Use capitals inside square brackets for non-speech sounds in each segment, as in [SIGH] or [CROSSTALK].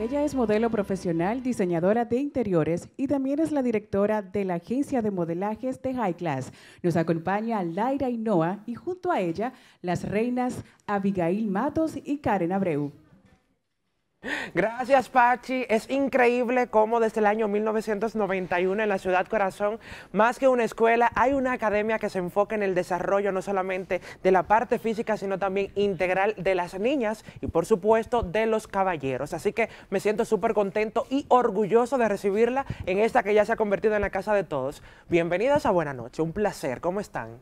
Ella es modelo profesional, diseñadora de interiores y también es la directora de la agencia de modelajes de High Class. Nos acompaña Laira Noah y junto a ella las reinas Abigail Matos y Karen Abreu. Gracias Pachi, es increíble cómo desde el año 1991 en la ciudad corazón, más que una escuela, hay una academia que se enfoca en el desarrollo no solamente de la parte física, sino también integral de las niñas y por supuesto de los caballeros. Así que me siento súper contento y orgulloso de recibirla en esta que ya se ha convertido en la casa de todos. Bienvenidos a Buena Noche, un placer, ¿cómo están?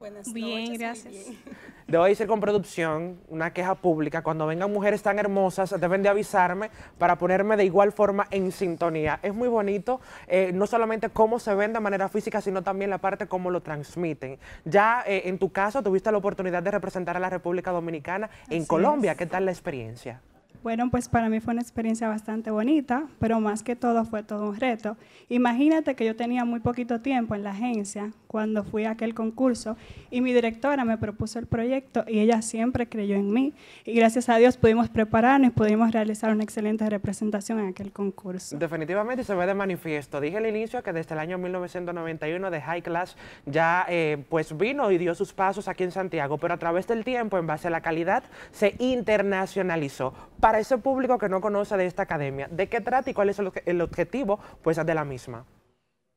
Buenas bien, gracias. [LAUGHS] Debo decir con producción una queja pública. Cuando vengan mujeres tan hermosas, deben de avisarme para ponerme de igual forma en sintonía. Es muy bonito, eh, no solamente cómo se ven de manera física, sino también la parte cómo lo transmiten. Ya eh, en tu caso tuviste la oportunidad de representar a la República Dominicana en Colombia. ¿Qué tal la experiencia? Bueno, pues para mí fue una experiencia bastante bonita, pero más que todo fue todo un reto. Imagínate que yo tenía muy poquito tiempo en la agencia cuando fui a aquel concurso y mi directora me propuso el proyecto y ella siempre creyó en mí y gracias a Dios pudimos prepararnos y pudimos realizar una excelente representación en aquel concurso. Definitivamente se ve de manifiesto. Dije al inicio que desde el año 1991 de High Class ya eh, pues vino y dio sus pasos aquí en Santiago, pero a través del tiempo, en base a la calidad, se internacionalizó. Para ese público que no conoce de esta academia? ¿De qué trata y cuál es el, objetivo pues, de la misma?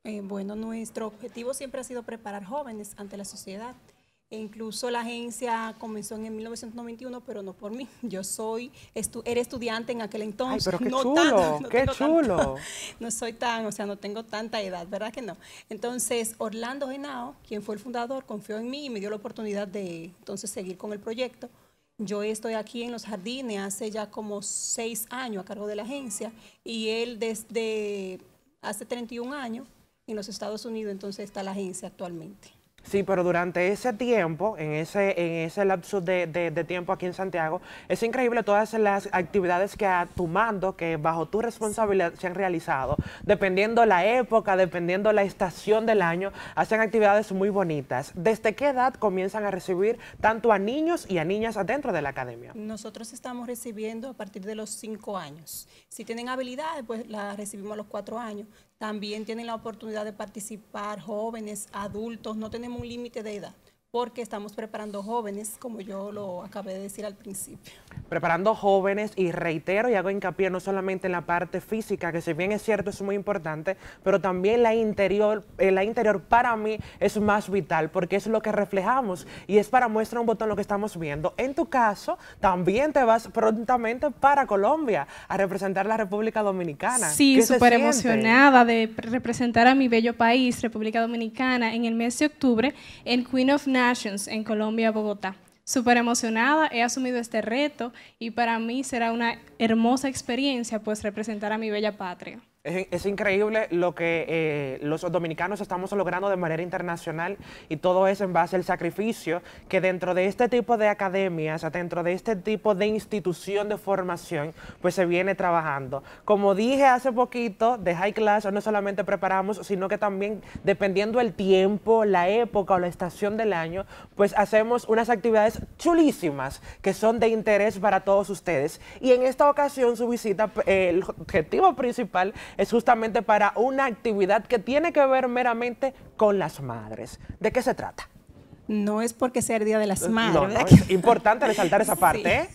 Eh, bueno, nuestro objetivo siempre ha sido preparar jóvenes ante la sociedad. E incluso la agencia comenzó en 1991, pero no por mí. [LAUGHS] Yo soy era estudiante en aquel entonces. Ay, pero qué no chulo, tanto, [LAUGHS] no qué chulo. [LAUGHS] no soy tan, o sea, no tengo tanta edad, ¿verdad que no? Entonces, Orlando Henao, quien fue el fundador, confió en mí y me dio la oportunidad de entonces seguir con el proyecto. Yo estoy aquí en los jardines hace ya como seis años a cargo de la agencia y él desde hace 31 años en los Estados Unidos entonces está la agencia actualmente. Sí, pero durante ese tiempo, en ese, en ese lapso de, de, de, tiempo aquí en Santiago, es increíble todas las actividades que a tu mando, que bajo tu responsabilidad se han realizado. Dependiendo la época, dependiendo la estación del año, hacen actividades muy bonitas. ¿Desde qué edad comienzan a recibir tanto a niños y a niñas adentro de la academia? Nosotros estamos recibiendo a partir de los cinco años. Si tienen habilidades, pues las recibimos a los cuatro años también tienen la oportunidad de participar jóvenes, adultos, no tenemos un límite de edad porque estamos preparando jóvenes, como yo lo acabé de decir al principio. Preparando jóvenes y reitero y hago hincapié no solamente en la parte física, que si bien es cierto es muy importante, pero también la interior, eh, la interior para mí es más vital porque es lo que reflejamos y es para muestra un botón lo que estamos viendo. En tu caso, también te vas prontamente para Colombia a representar la República Dominicana. Sí, súper emocionada de representar a mi bello país, República Dominicana, en el mes de octubre en Queen of Night en Colombia, Bogotá. Súper emocionada, he asumido este reto y para mí será una hermosa experiencia pues representar a mi bella patria. Es, increíble lo que eh, los dominicanos estamos logrando de manera internacional y todo es en base al sacrificio que dentro de este tipo de academias, dentro de este tipo de institución de formación, pues se viene trabajando. Como dije hace poquito, de High Class no solamente preparamos, sino que también dependiendo el tiempo, la época o la estación del año, pues hacemos unas actividades chulísimas que son de interés para todos ustedes. Y en esta ocasión su visita, eh, el objetivo principal es justamente para una actividad que tiene que ver meramente con las madres. ¿De qué se trata? No es porque sea el Día de las Madres. es importante resaltar esa [LAUGHS] parte. ¿eh?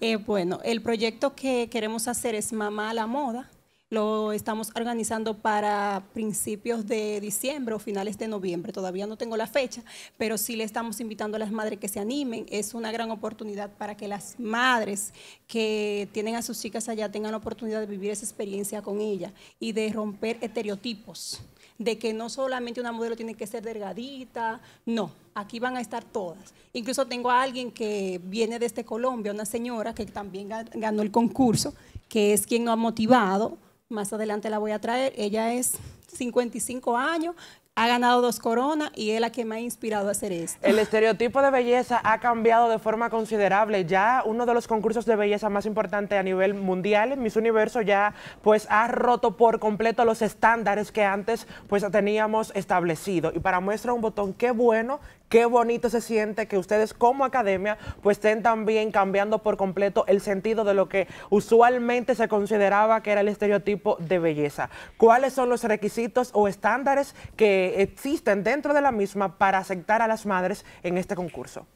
Eh, bueno, el proyecto que queremos hacer es Mamá a la Moda. Lo estamos organizando para principios de diciembre o finales de noviembre. Todavía no tengo la fecha, pero sí le estamos invitando a las madres que se animen. Es una gran oportunidad para que las madres que tienen a sus chicas allá tengan la oportunidad de vivir esa experiencia con ella y de romper estereotipos de que no solamente una modelo tiene que ser delgadita, no, aquí van a estar todas. Incluso tengo a alguien que viene desde Colombia, una señora que también ganó el concurso, que es quien nos ha motivado más adelante la voy a traer. Ella es 55 años, ha ganado dos coronas y es la que me ha inspirado a hacer esto. El estereotipo de belleza ha cambiado de forma considerable. Ya uno de los concursos de belleza más importantes a nivel mundial, Miss Universo, ya pues ha roto por completo los estándares que antes pues teníamos establecido. Y para muestra un botón, qué bueno, qué bonito se siente que ustedes como academia pues estén también cambiando por completo el sentido de lo que usualmente se consideraba que era el estereotipo de belleza. ¿Cuáles son los requisitos o estándares que existen dentro de la misma para aceptar a las madres en este concurso?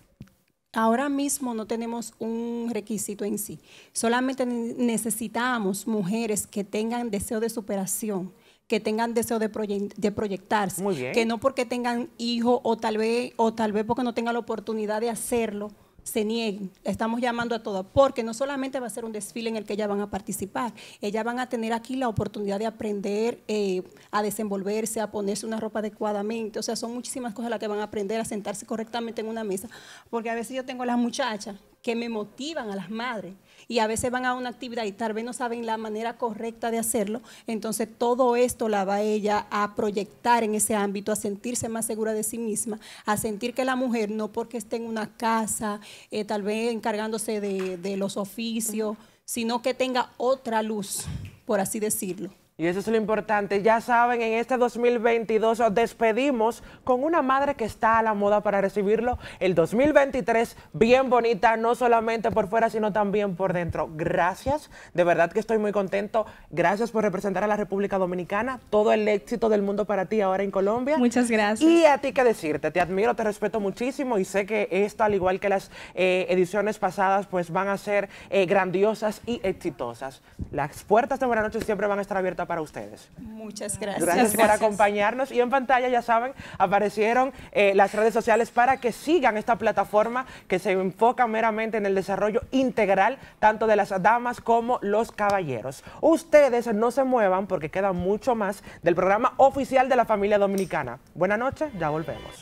Ahora mismo no tenemos un requisito en sí, solamente necesitamos mujeres que tengan deseo de superación, que tengan deseo de, de proyectarse, que no porque tengan hijos o tal vez o tal vez porque no tengan la oportunidad de hacerlo, se nieguen. Estamos llamando a todas, porque no solamente va a ser un desfile en el que ellas van a participar, ellas van a tener aquí la oportunidad de aprender eh, a desenvolverse, a ponerse una ropa adecuadamente. O sea, son muchísimas cosas las que van a aprender a sentarse correctamente en una mesa, porque a veces yo tengo a las muchachas que me motivan a las madres y a veces van a una actividad y tal vez no saben la manera correcta de hacerlo, entonces todo esto la va a ella a proyectar en ese ámbito, a sentirse más segura de sí misma, a sentir que la mujer no porque esté en una casa, eh, tal vez encargándose de, los oficios, sino que tenga otra luz, por así decirlo. Y eso es lo importante. Ya saben, en este 2022 nos despedimos con una madre que está a la moda para recibirlo. El 2023 bien bonita, no solamente por fuera, sino también por dentro. Gracias, de verdad que estoy muy contento. Gracias por representar a la República Dominicana. Todo el éxito del mundo para ti ahora en Colombia. Muchas gracias. Y a ti que decirte, te admiro, te respeto muchísimo y sé que esto, al igual que las eh, ediciones pasadas, pues van a ser eh, grandiosas y exitosas. Las puertas de Buenas noches siempre van a estar abiertas para ustedes. Muchas gracias. Gracias por acompañarnos. Y en pantalla, ya saben, aparecieron eh, las redes sociales para que sigan esta plataforma que se enfoca meramente en el desarrollo integral, tanto de las damas como los caballeros. Ustedes no se muevan porque queda mucho más del programa oficial de la familia dominicana. Buenas noches, ya volvemos.